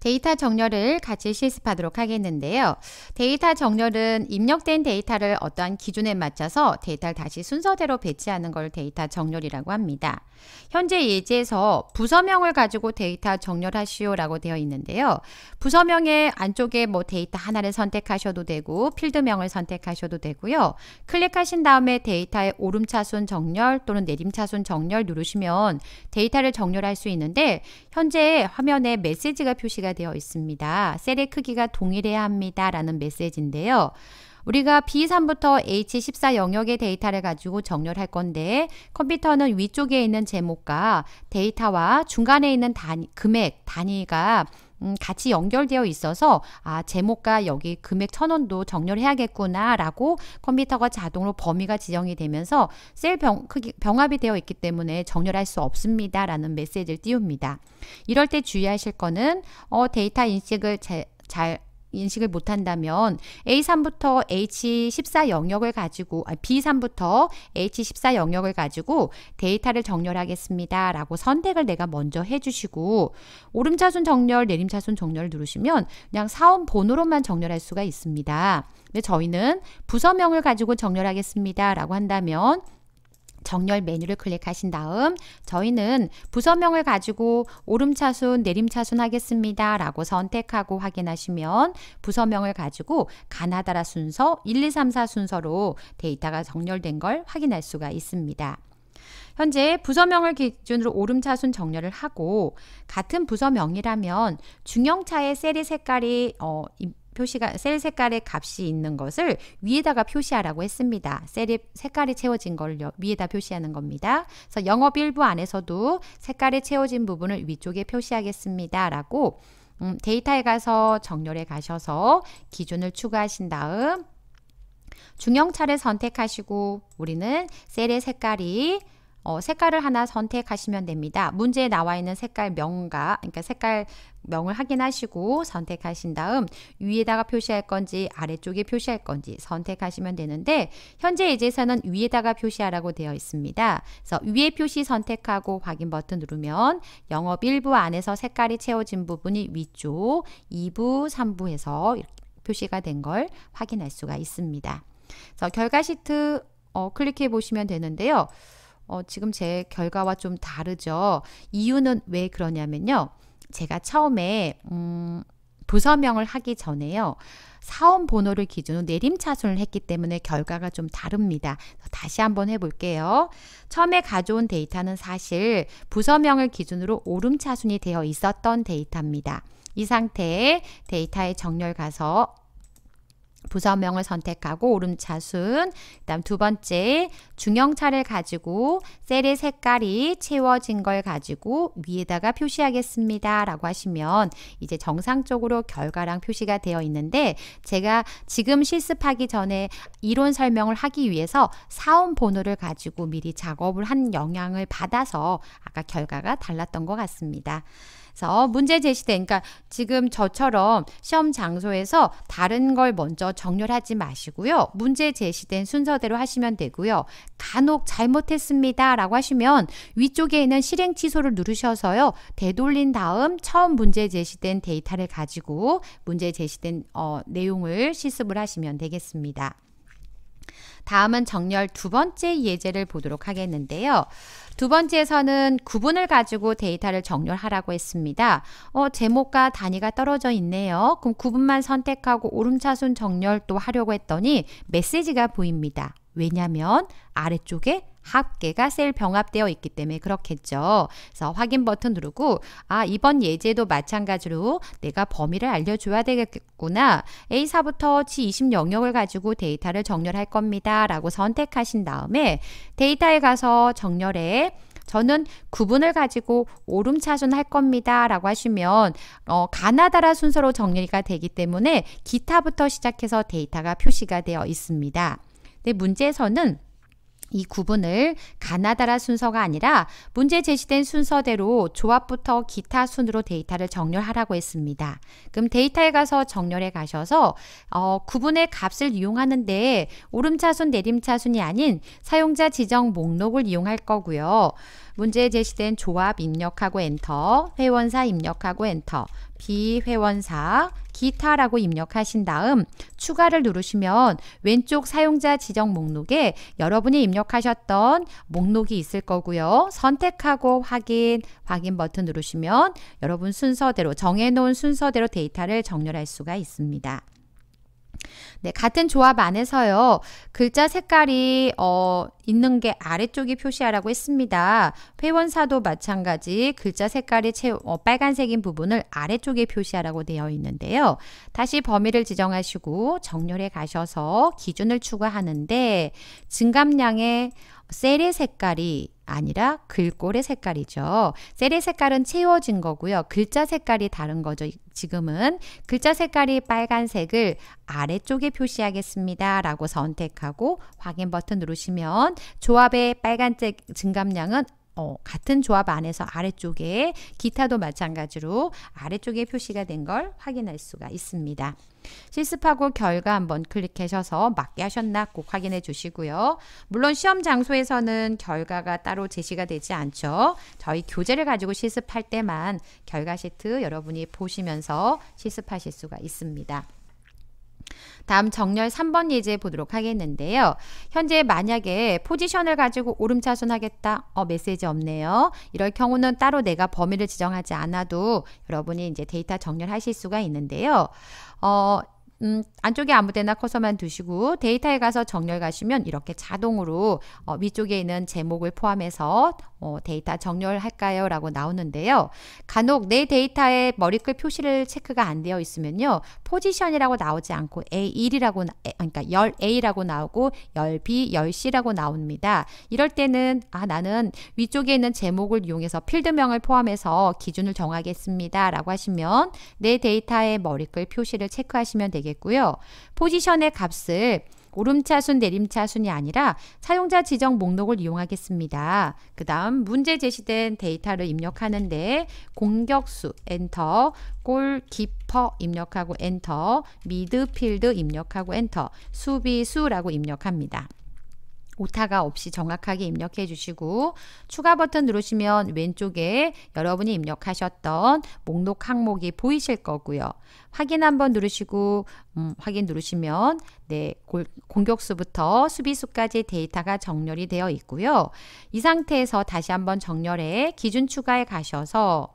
데이터 정렬을 같이 실습하도록 하겠는데요. 데이터 정렬은 입력된 데이터를 어떠한 기준에 맞춰서 데이터를 다시 순서대로 배치하는 걸 데이터 정렬이라고 합니다. 현재 예제에서 부서명을 가지고 데이터 정렬하시오 라고 되어 있는데요. 부서명의 안쪽에 뭐 데이터 하나를 선택하셔도 되고 필드명을 선택하셔도 되고요. 클릭하신 다음에 데이터의 오름차순 정렬 또는 내림차순 정렬 누르시면 데이터를 정렬할 수 있는데 현재 화면에 메시지가 표시가 표시가 되어 있습니다. 셀의 크기가 동일해야 합니다. 라는 메시지인데요. 우리가 B3부터 H14 영역의 데이터를 가지고 정렬할 건데 컴퓨터는 위쪽에 있는 제목과 데이터와 중간에 있는 단, 금액 단위가 음, 같이 연결되어 있어서 아 제목과 여기 금액 천 원도 정렬해야겠구나라고 컴퓨터가 자동으로 범위가 지정이 되면서 셀 병, 크기, 병합이 되어 있기 때문에 정렬할 수 없습니다라는 메시지를 띄웁니다. 이럴 때 주의하실 거는 어, 데이터 인식을 제, 잘 인식을 못한다면 A3부터 H14 영역을 가지고 아, B3부터 H14 영역을 가지고 데이터를 정렬하겠습니다. 라고 선택을 내가 먼저 해주시고 오름차순 정렬, 내림차순 정렬을 누르시면 그냥 사원 본으로만 정렬할 수가 있습니다. 근데 저희는 부서명을 가지고 정렬하겠습니다. 라고 한다면 정렬 메뉴를 클릭하신 다음 저희는 부서명을 가지고 오름차순, 내림차순 하겠습니다. 라고 선택하고 확인하시면 부서명을 가지고 가나다라 순서 1, 2, 3, 4 순서로 데이터가 정렬된 걸 확인할 수가 있습니다. 현재 부서명을 기준으로 오름차순 정렬을 하고 같은 부서명이라면 중형차의 셀의 색깔이 어, 표시가 셀 색깔의 값이 있는 것을 위에다가 표시하라고 했습니다. 셀이 색깔이 채워진 걸 위에다 표시하는 겁니다. 그래서 영업 일부 안에서도 색깔이 채워진 부분을 위쪽에 표시하겠습니다라고 음, 데이터에 가서 정렬에 가셔서 기준을 추가하신 다음 중형차를 선택하시고 우리는 셀의 색깔이 어, 색깔을 하나 선택하시면 됩니다. 문제에 나와 있는 색깔 명과 그러니까 색깔 명을 확인하시고 선택하신 다음 위에다가 표시할 건지 아래쪽에 표시할 건지 선택하시면 되는데 현재 예제에서는 위에다가 표시하라고 되어 있습니다. 그래서 위에 표시 선택하고 확인 버튼 누르면 영업 1부 안에서 색깔이 채워진 부분이 위쪽 2부, 3부에서 표시가 된 걸 확인할 수가 있습니다. 그래서 결과 시트 어, 클릭해 보시면 되는데요. 어, 지금 제 결과와 좀 다르죠. 이유는 왜 그러냐면요. 제가 처음에 음, 부서명을 하기 전에요. 사원 번호를 기준으로 내림차순을 했기 때문에 결과가 좀 다릅니다. 다시 한번 해볼게요. 처음에 가져온 데이터는 사실 부서명을 기준으로 오름차순이 되어 있었던 데이터입니다. 이 상태에 데이터에 정렬 가서 부서명을 선택하고 오름차순 그다음 두 번째 중형차를 가지고 셀의 색깔이 채워진 걸 가지고 위에다가 표시하겠습니다 라고 하시면 이제 정상적으로 결과랑 표시가 되어 있는데 제가 지금 실습하기 전에 이론 설명을 하기 위해서 사원 번호를 가지고 미리 작업을 한 영향을 받아서 아까 결과가 달랐던 것 같습니다. 그래서 문제 제시된 그러니까 지금 저처럼 시험 장소에서 다른 걸 먼저 정렬하지 마시고요. 문제 제시된 순서대로 하시면 되고요. 간혹 잘못했습니다라고 하시면 위쪽에 있는 실행 취소를 누르셔서요. 되돌린 다음 처음 문제 제시된 데이터를 가지고 문제 제시된 어, 내용을 실습을 하시면 되겠습니다. 다음은 정렬 두 번째 예제를 보도록 하겠는데요. 두 번째에서는 구분을 가지고 데이터를 정렬하라고 했습니다. 어, 제목과 단위가 떨어져 있네요. 그럼 구분만 선택하고 오름차순 정렬 또 하려고 했더니 메시지가 보입니다. 왜냐면 하 아래쪽에 합계가 셀 병합되어 있기 때문에 그렇겠죠. 그래서 확인 버튼 누르고 아 이번 예제도 마찬가지로 내가 범위를 알려줘야 되겠구나. A4부터 G20 영역을 가지고 데이터를 정렬할 겁니다. 라고 선택하신 다음에 데이터에 가서 정렬에 저는 구분을 가지고 오름차순 할 겁니다. 라고 하시면 어, 가나다라 순서로 정리가 되기 때문에 기타부터 시작해서 데이터가 표시가 되어 있습니다. 근데 네, 문제에서는 이 구분을 가나다라 순서가 아니라 문제 제시된 순서대로 조합부터 기타 순으로 데이터를 정렬하라고 했습니다. 그럼 데이터에 가서 정렬에 가셔서 어, 구분의 값을 이용하는데 오름차순 내림차순이 아닌 사용자 지정 목록을 이용할 거고요. 문제 제시된 조합 입력하고 엔터, 회원사 입력하고 엔터, 비회원사 기타라고 입력하신 다음 추가를 누르시면 왼쪽 사용자 지정 목록에 여러분이 입력하셨던 목록이 있을 거고요. 선택하고 확인, 확인 버튼 누르시면 여러분 순서대로 정해놓은 순서대로 데이터를 정렬할 수가 있습니다. 네, 같은 조합 안에서요. 글자 색깔이 어, 있는 게 아래쪽이 표시하라고 했습니다. 회원사도 마찬가지 글자 색깔이 채, 어, 빨간색인 부분을 아래쪽에 표시하라고 되어 있는데요. 다시 범위를 지정하시고 정렬에 가셔서 기준을 추가하는데 증감량의 셀의 색깔이 아니라 글꼴의 색깔이죠. 셀의 색깔은 채워진 거고요. 글자 색깔이 다른 거죠. 지금은 글자 색깔이 빨간색을 아래쪽에 표시하겠습니다. 라고 선택하고 확인 버튼 누르시면 조합의 빨간색 증감량은 어, 같은 조합 안에서 아래쪽에 기타도 마찬가지로 아래쪽에 표시가 된 걸 확인할 수가 있습니다. 실습하고 결과 한번 클릭하셔서 맞게 하셨나 꼭 확인해 주시고요. 물론 시험 장소에서는 결과가 따로 제시가 되지 않죠. 저희 교재를 가지고 실습할 때만 결과 시트 여러분이 보시면서 실습하실 수가 있습니다. 다음 정렬 3번 예제 보도록 하겠는데요. 현재 만약에 포지션을 가지고 오름차순 하겠다. 어, 메시지 없네요. 이럴 경우는 따로 내가 범위를 지정하지 않아도 여러분이 이제 데이터 정렬하실 수가 있는데요. 어, 음, 안쪽에 아무 데나 커서만 두시고 데이터에 가서 정렬 가시면 이렇게 자동으로 어, 위쪽에 있는 제목을 포함해서 어, 데이터 정렬할까요? 라고 나오는데요. 간혹 내 데이터에 머리글 표시를 체크가 안 되어 있으면요. 포지션이라고 나오지 않고 A1이라고 그러니까 열 A라고 나오고 열 B, 열 C라고 나옵니다. 이럴 때는 아 나는 위쪽에 있는 제목을 이용해서 필드명을 포함해서 기준을 정하겠습니다. 라고 하시면 내데이터에 머리글 표시를 체크하시면 되겠습니다. 되겠고요. 포지션의 값을 오름차순, 내림차순이 아니라 사용자 지정 목록을 이용하겠습니다. 그 다음 문제 제시된 데이터를 입력하는데 공격수 엔터, 골키퍼 입력하고 엔터, 미드필드 입력하고 엔터, 수비수라고 입력합니다. 오타가 없이 정확하게 입력해 주시고 추가 버튼 누르시면 왼쪽에 여러분이 입력하셨던 목록 항목이 보이실 거고요. 확인 한번 누르시고 음, 확인 누르시면 네 골, 공격수부터 수비수까지 데이터가 정렬이 되어 있고요. 이 상태에서 다시 한번 정렬해 기준 추가에 가셔서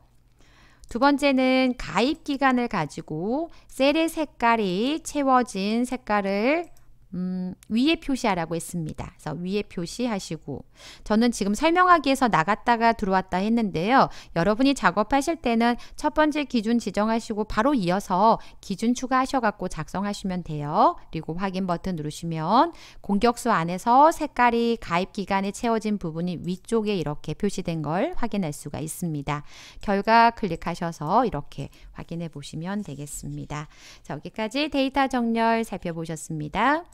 두 번째는 가입 기간을 가지고 셀의 색깔이 채워진 색깔을 음, 위에 표시하라고 했습니다. 그래서 위에 표시하시고 저는 지금 설명하기에서 나갔다가 들어왔다 했는데요. 여러분이 작업하실 때는 첫 번째 기준 지정하시고 바로 이어서 기준 추가하셔갖고 작성하시면 돼요. 그리고 확인 버튼 누르시면 공격수 안에서 색깔이 가입 기간에 채워진 부분이 위쪽에 이렇게 표시된 걸 확인할 수가 있습니다. 결과 클릭하셔서 이렇게 확인해 보시면 되겠습니다. 자, 여기까지 데이터 정렬 살펴보셨습니다.